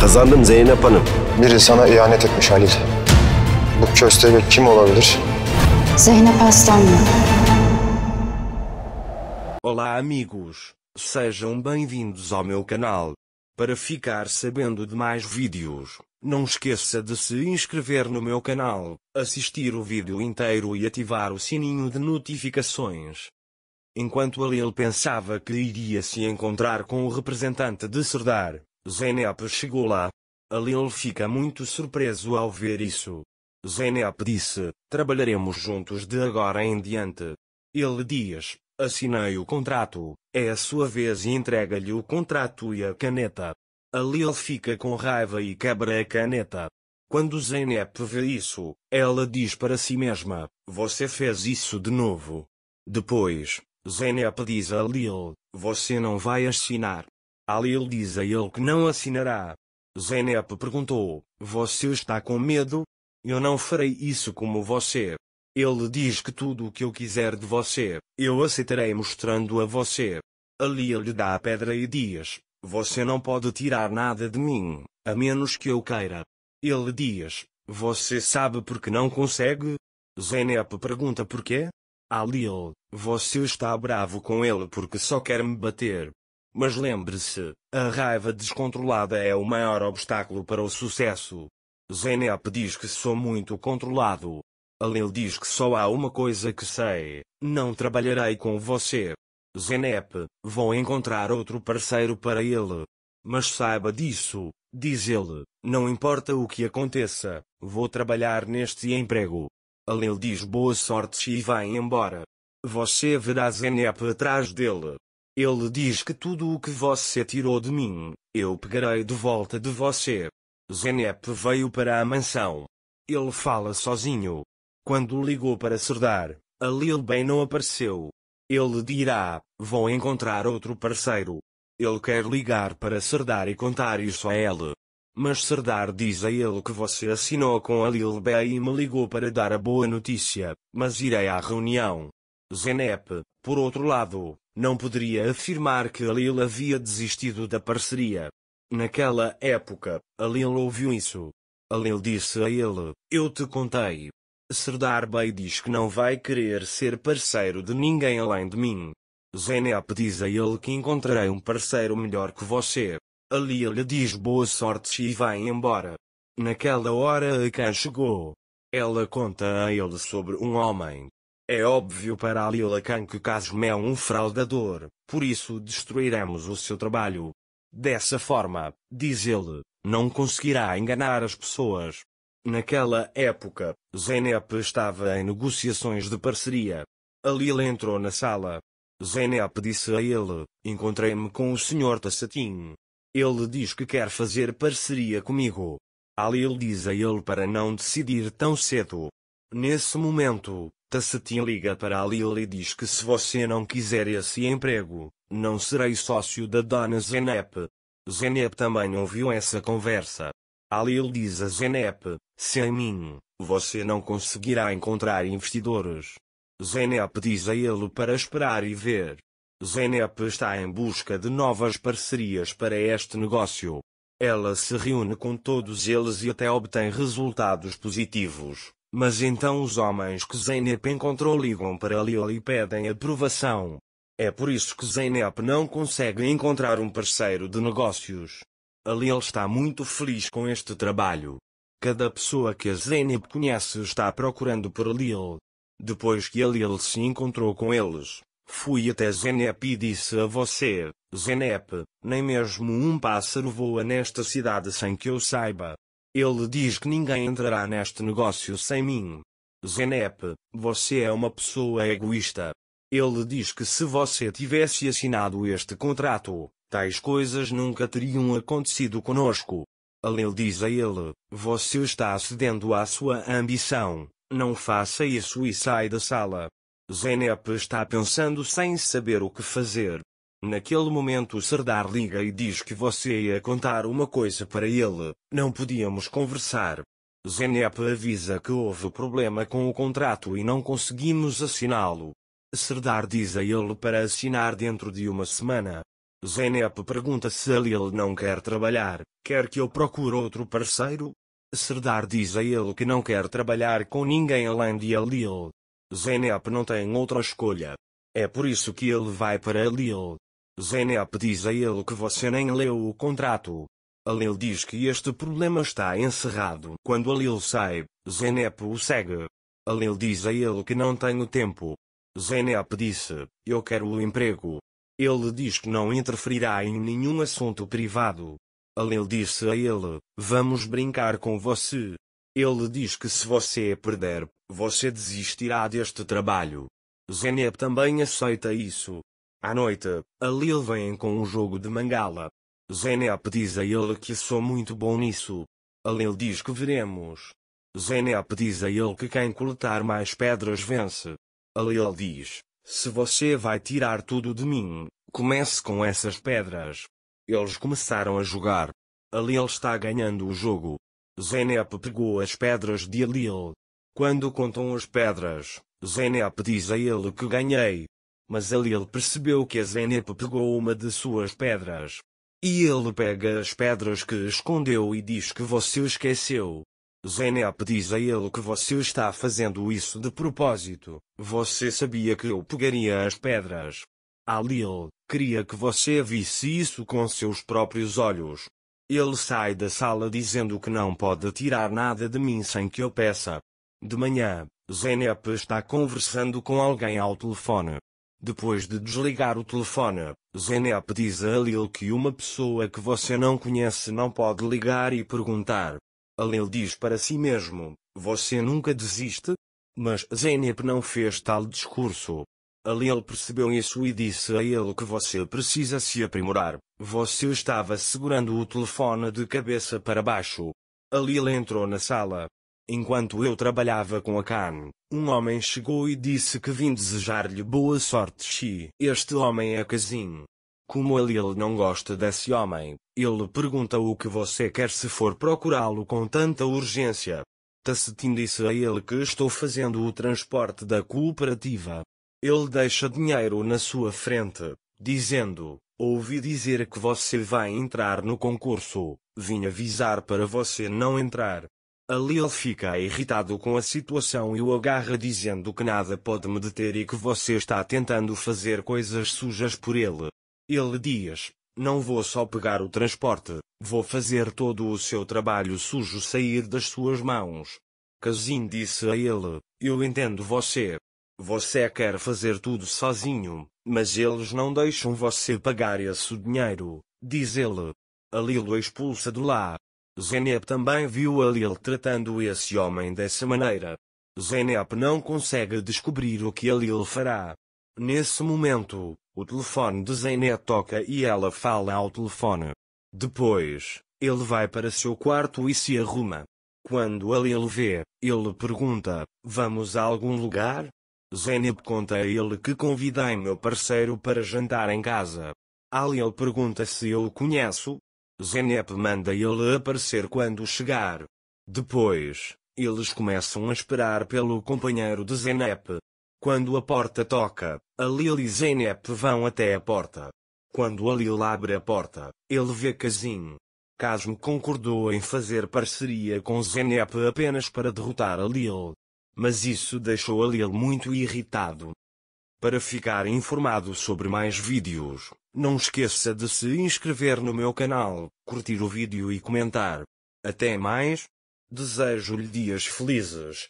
Kazandım Zeynep Hanım. Biri sana ihanet etmiş Halil. Bu köstebek kim olabilir? Zeynep Aslan mı? Olá amigos, sejam bem-vindos ao meu canal. Para ficar sabendo de mais vídeos, não esqueça de se inscrever no meu canal, assistir o vídeo inteiro e ativar o sininho de notificações. Enquanto Alil pensava que iria se encontrar com o representante de Serdar, Zenep chegou lá. Alil fica muito surpreso ao ver isso. Zenep disse, trabalharemos juntos de agora em diante. Ele diz, assinei o contrato, é a sua vez e entrega-lhe o contrato e a caneta. Alil fica com raiva e quebra a caneta. Quando Zeynep vê isso, ela diz para si mesma, você fez isso de novo. Depois, Zeynep diz a Lil, você não vai assinar. Ali ele diz a ele que não assinará. Zeynep perguntou, você está com medo? Eu não farei isso como você. Ele diz que tudo o que eu quiser de você, eu aceitarei mostrando a você. Ali ele dá a pedra e diz, você não pode tirar nada de mim, a menos que eu queira. Ele diz, você sabe por que não consegue? Zeynep pergunta porquê? Alil, você está bravo com ele porque só quer me bater. Mas lembre-se, a raiva descontrolada é o maior obstáculo para o sucesso. Zenep diz que sou muito controlado. Alil diz que só há uma coisa que sei, não trabalharei com você. Zenep, vou encontrar outro parceiro para ele. Mas saiba disso, diz ele, não importa o que aconteça, vou trabalhar neste emprego. Alil diz boa sorte e vai embora. Você verá Zenep atrás dele. Ele diz que tudo o que você tirou de mim, eu pegarei de volta de você. Zenep veio para a mansão. Ele fala sozinho. Quando ligou para Serdar, a Lil Ben não apareceu. Ele dirá, vou encontrar outro parceiro. Ele quer ligar para Serdar e contar isso a ele. Mas Serdar diz a ele que você assinou com a Lil Bey e me ligou para dar a boa notícia, mas irei à reunião. Zenep, por outro lado, não poderia afirmar que Alil havia desistido da parceria. Naquela época, Alil ouviu isso. Alil disse a ele, eu te contei. Serdar Bey diz que não vai querer ser parceiro de ninguém além de mim. Zenep diz a ele que encontrarei um parceiro melhor que você. Ali lhe diz boa sorte e vai embora. Naquela hora a Khan chegou. Ela conta a ele sobre um homem, é óbvio para Aliolacan que Casme é um fraudador, por isso destruiremos o seu trabalho. Dessa forma, diz ele, não conseguirá enganar as pessoas. Naquela época, Zenep estava em negociações de parceria. Alil entrou na sala. Zenep disse a ele, encontrei-me com o Sr. Tassatin. Ele diz que quer fazer parceria comigo. Alil diz a ele para não decidir tão cedo. Nesse momento, Tassatin tá liga para a e diz que se você não quiser esse emprego, não serei sócio da dona Zenep. Zenep também ouviu essa conversa. A Lil diz a Zenep, sem mim, você não conseguirá encontrar investidores. Zenep diz a ele para esperar e ver. Zenep está em busca de novas parcerias para este negócio. Ela se reúne com todos eles e até obtém resultados positivos. Mas então os homens que Zeynep encontrou ligam para Lil e pedem aprovação. É por isso que Zeynep não consegue encontrar um parceiro de negócios. A Lil está muito feliz com este trabalho. Cada pessoa que a Zeynep conhece está procurando por Lil. Depois que a Lil se encontrou com eles, fui até Zeynep e disse a você, Zeynep, nem mesmo um pássaro voa nesta cidade sem que eu saiba. Ele diz que ninguém entrará neste negócio sem mim. Zenep, você é uma pessoa egoísta. Ele diz que se você tivesse assinado este contrato, tais coisas nunca teriam acontecido conosco. Alel diz a ele, você está cedendo à sua ambição, não faça isso e sai da sala. Zenep está pensando sem saber o que fazer. Naquele momento o Serdar liga e diz que você ia contar uma coisa para ele, não podíamos conversar. Zenep avisa que houve problema com o contrato e não conseguimos assiná-lo. Serdar diz a ele para assinar dentro de uma semana. Zenep pergunta se ele não quer trabalhar, quer que eu procure outro parceiro? Serdar diz a ele que não quer trabalhar com ninguém além de Alil. Zenep não tem outra escolha. É por isso que ele vai para Alil. Zeynep diz a ele que você nem leu o contrato. Alil diz que este problema está encerrado. Quando Alil sai, Zeynep o segue. Alil diz a ele que não tenho tempo. Zeynep disse, eu quero o emprego. Ele diz que não interferirá em nenhum assunto privado. Alil disse a ele, vamos brincar com você. Ele diz que se você perder, você desistirá deste trabalho. Zeynep também aceita isso. À noite, a Lil vem com um jogo de mangala. Zenep diz a ele que sou muito bom nisso. A Lil diz que veremos. Zenep diz a ele que quem coletar mais pedras vence. A Lil diz, se você vai tirar tudo de mim, comece com essas pedras. Eles começaram a jogar. A Lil está ganhando o jogo. Zenep pegou as pedras de Lil. Quando contam as pedras, Zenep diz a ele que ganhei. Mas ali ele percebeu que a Zenepa pegou uma de suas pedras. E ele pega as pedras que escondeu e diz que você esqueceu. Zenep diz a ele que você está fazendo isso de propósito. Você sabia que eu pegaria as pedras. Alil, queria que você visse isso com seus próprios olhos. Ele sai da sala dizendo que não pode tirar nada de mim sem que eu peça. De manhã, Zenep está conversando com alguém ao telefone. Depois de desligar o telefone, Zeynep diz a Alil que uma pessoa que você não conhece não pode ligar e perguntar. Alil diz para si mesmo, você nunca desiste? Mas Zeynep não fez tal discurso. Alil percebeu isso e disse a ele que você precisa se aprimorar. Você estava segurando o telefone de cabeça para baixo. Alil entrou na sala, Enquanto eu trabalhava com a carne, um homem chegou e disse que vim desejar-lhe boa sorte. Xi, este homem é casinho. Como ele, ele não gosta desse homem, ele pergunta o que você quer se for procurá-lo com tanta urgência. Tassetin disse a ele que estou fazendo o transporte da cooperativa. Ele deixa dinheiro na sua frente, dizendo, ouvi dizer que você vai entrar no concurso, vim avisar para você não entrar. Ali ele fica irritado com a situação e o agarra dizendo que nada pode me deter e que você está tentando fazer coisas sujas por ele. Ele diz, não vou só pegar o transporte, vou fazer todo o seu trabalho sujo sair das suas mãos. Kazin disse a ele, eu entendo você. Você quer fazer tudo sozinho, mas eles não deixam você pagar esse dinheiro, diz ele. Ali o expulsa de lá, Zeneb também viu Alil tratando esse homem dessa maneira. Zeneb não consegue descobrir o que Alil fará. Nesse momento, o telefone de Zeneb toca e ela fala ao telefone. Depois, ele vai para seu quarto e se arruma. Quando Alil vê, ele pergunta, vamos a algum lugar? Zeneb conta a ele que convidei meu parceiro para jantar em casa. Alil pergunta se eu o conheço, Zenep manda ele aparecer quando chegar. Depois, eles começam a esperar pelo companheiro de Zenep. Quando a porta toca, Alil e Zenep vão até a porta. Quando Alil abre a porta, ele vê Casim. Kazim concordou em fazer parceria com Zenep apenas para derrotar Alil. Mas isso deixou Alil muito irritado. Para ficar informado sobre mais vídeos, não esqueça de se inscrever no meu canal, curtir o vídeo e comentar. Até mais! Desejo-lhe dias felizes.